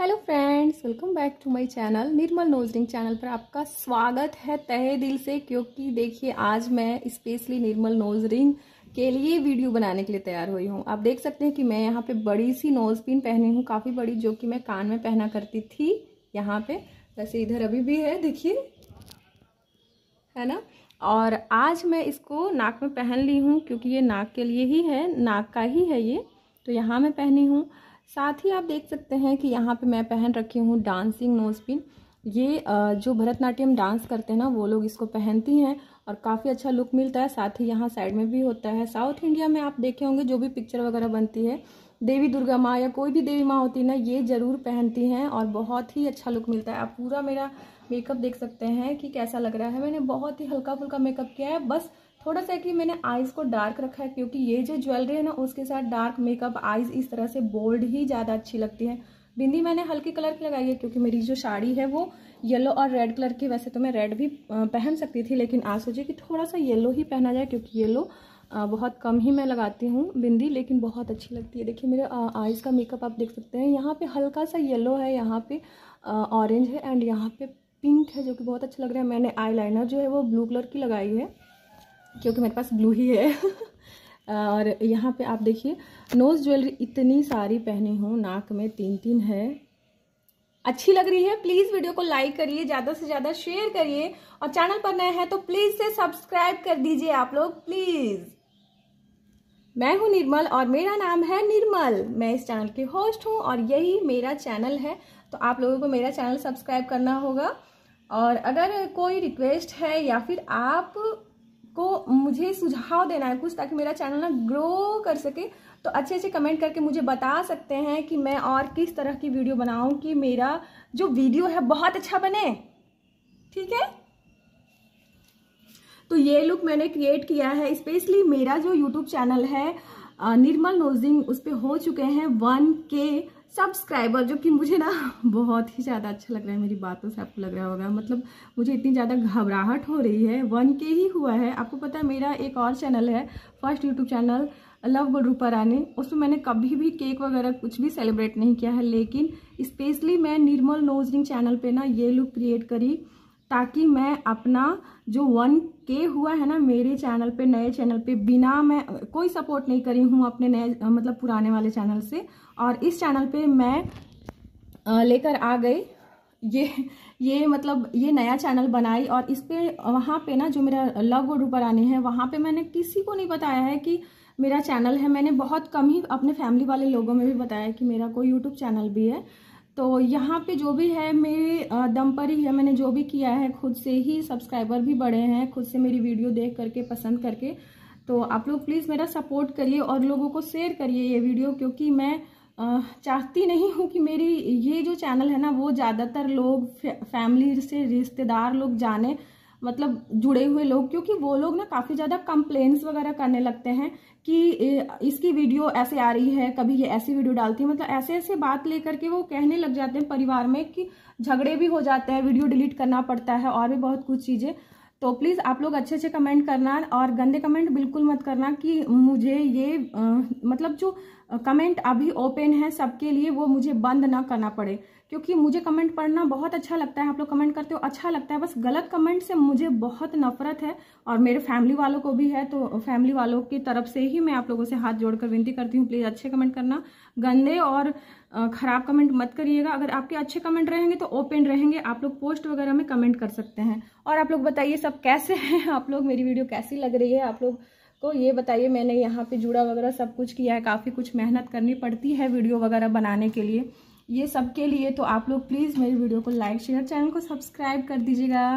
hello friends welcome back to my channel Nirmal nose ring channel पर आपका स्वागत है तहे दिल से क्योंकि देखिए आज मैं स्पेशली निर्मल नोजरिंग के लिए वीडियो बनाने के लिए तैयार हुई हूँ आप देख सकते हैं कि मैं यहाँ पे बड़ी सी नोज पिन पहनी हूँ काफ़ी बड़ी जो कि मैं कान में पहना करती थी यहाँ पे वैसे इधर अभी भी है देखिए है ना और आज मैं इसको नाक में पहन ली हूँ क्योंकि ये नाक के लिए ही है नाक का ही है ये तो यहाँ मैं पहनी हूँ साथ ही आप देख सकते हैं कि यहाँ पे मैं पहन रखी हूँ डांसिंग नोज पिन ये जो भरतनाट्यम डांस करते हैं ना वो लोग इसको पहनती हैं और काफ़ी अच्छा लुक मिलता है साथ ही यहाँ साइड में भी होता है साउथ इंडिया में आप देखे होंगे जो भी पिक्चर वगैरह बनती है देवी दुर्गा माँ या कोई भी देवी माँ होती है ना ये ज़रूर पहनती हैं और बहुत ही अच्छा लुक मिलता है आप पूरा मेरा मेकअप देख सकते हैं कि कैसा लग रहा है मैंने बहुत ही हल्का फुल्का मेकअप किया है बस थोड़ा सा कि मैंने आईज़ को डार्क रखा है क्योंकि ये जो ज्वेलरी है ना उसके साथ डार्क मेकअप आईज़ इस तरह से बोल्ड ही ज़्यादा अच्छी लगती है बिंदी मैंने हल्के कलर की लगाई है क्योंकि मेरी जो साड़ी है वो येलो और रेड कलर की वैसे तो मैं रेड भी पहन सकती थी लेकिन आज सोचिए कि थोड़ा सा येलो ही पहना जाए क्योंकि येलो बहुत कम ही मैं लगाती हूँ बिंदी लेकिन बहुत अच्छी लगती है देखिए मेरे आइज़ का मेकअप आप देख सकते हैं यहाँ पे हल्का सा येलो है यहाँ पे ऑरेंज है एंड यहाँ पे पिंक है जो कि बहुत अच्छा लग रहा है मैंने आईलाइनर जो है वो ब्लू कलर की लगाई है क्योंकि मेरे पास ब्लू ही है और यहाँ पे आप देखिए नोज़ ज्वेलरी इतनी सारी पहनी हूँ नाक में तीन तीन है अच्छी लग रही है प्लीज़ वीडियो को लाइक करिए ज़्यादा से ज़्यादा शेयर करिए और चैनल पर नए हैं तो प्लीज़ से सब्सक्राइब कर दीजिए आप लोग प्लीज़ मैं हूं निर्मल और मेरा नाम है निर्मल मैं इस चैनल की होस्ट हूं और यही मेरा चैनल है तो आप लोगों को मेरा चैनल सब्सक्राइब करना होगा और अगर कोई रिक्वेस्ट है या फिर आप को मुझे सुझाव देना है कुछ ताकि मेरा चैनल ना ग्रो कर सके तो अच्छे अच्छे कमेंट करके मुझे बता सकते हैं कि मैं और किस तरह की वीडियो बनाऊं कि मेरा जो वीडियो है बहुत अच्छा बने ठीक है तो ये लुक मैंने क्रिएट किया है स्पेशली मेरा जो यूट्यूब चैनल है निर्मल नोजिंग उस पर हो चुके हैं वन के सब्सक्राइबर जो कि मुझे ना बहुत ही ज़्यादा अच्छा लग रहा है मेरी बातों से आपको लग रहा होगा मतलब मुझे इतनी ज़्यादा घबराहट हो रही है वन के ही हुआ है आपको पता है मेरा एक और चैनल है first YouTube channel love good Ruparani उसमें मैंने कभी भी केक वगैरह कुछ भी सेलिब्रेट नहीं किया है लेकिन स्पेशली मैं निर्मल नोजिंग चैनल पर ना ये लुक क्रिएट करी ताकि मैं अपना जो वन के हुआ है ना मेरे चैनल पे नए चैनल पे बिना मैं कोई सपोर्ट नहीं करी हूँ अपने नए मतलब पुराने वाले चैनल से और इस चैनल पे मैं लेकर आ गई ये ये मतलब ये नया चैनल बनाई और इस पर वहाँ पे ना जो मेरा लव और ऊपर आने हैं वहाँ पे मैंने किसी को नहीं बताया है कि मेरा चैनल है मैंने बहुत कम ही अपने फैमिली वाले लोगों में भी बताया कि मेरा कोई यूट्यूब चैनल भी है तो यहाँ पे जो भी है मेरे दम पर ही है मैंने जो भी किया है खुद से ही सब्सक्राइबर भी बढ़े हैं खुद से मेरी वीडियो देख करके पसंद करके तो आप लोग प्लीज़ मेरा सपोर्ट करिए और लोगों को शेयर करिए ये वीडियो क्योंकि मैं चाहती नहीं हूँ कि मेरी ये जो चैनल है ना वो ज़्यादातर लोग फैमिली से रिश्तेदार लोग जाने मतलब जुड़े हुए लोग क्योंकि वो लोग ना काफ़ी ज़्यादा कंप्लेन्स वगैरह करने लगते हैं कि इसकी वीडियो ऐसे आ रही है कभी ये ऐसी वीडियो डालती है मतलब ऐसे ऐसे बात लेकर के वो कहने लग जाते हैं परिवार में कि झगड़े भी हो जाते हैं वीडियो डिलीट करना पड़ता है और भी बहुत कुछ चीज़ें तो प्लीज़ आप लोग अच्छे अच्छे कमेंट करना और गंदे कमेंट बिल्कुल मत करना कि मुझे ये आ, मतलब जो कमेंट अभी ओपन है सबके लिए वो मुझे बंद ना करना पड़े क्योंकि मुझे कमेंट पढ़ना बहुत अच्छा लगता है आप लोग कमेंट करते हो अच्छा लगता है बस गलत कमेंट से मुझे बहुत नफरत है और मेरे फैमिली वालों को भी है तो फैमिली वालों की तरफ से ही मैं आप लोगों से हाथ जोड़कर विनती करती हूँ प्लीज़ अच्छे कमेंट करना गंदे और ख़राब कमेंट मत करिएगा अगर आपके अच्छे कमेंट रहेंगे तो ओपन रहेंगे आप लोग पोस्ट वगैरह में कमेंट कर सकते हैं और आप लोग बताइए सब कैसे हैं आप लोग मेरी वीडियो कैसी लग रही है आप लोग को ये बताइए मैंने यहाँ पे जुड़ा वगैरह सब कुछ किया है काफ़ी कुछ मेहनत करनी पड़ती है वीडियो वगैरह बनाने के लिए ये सबके लिए तो आप लोग प्लीज़ मेरी वीडियो को लाइक शेयर चैनल को सब्सक्राइब कर दीजिएगा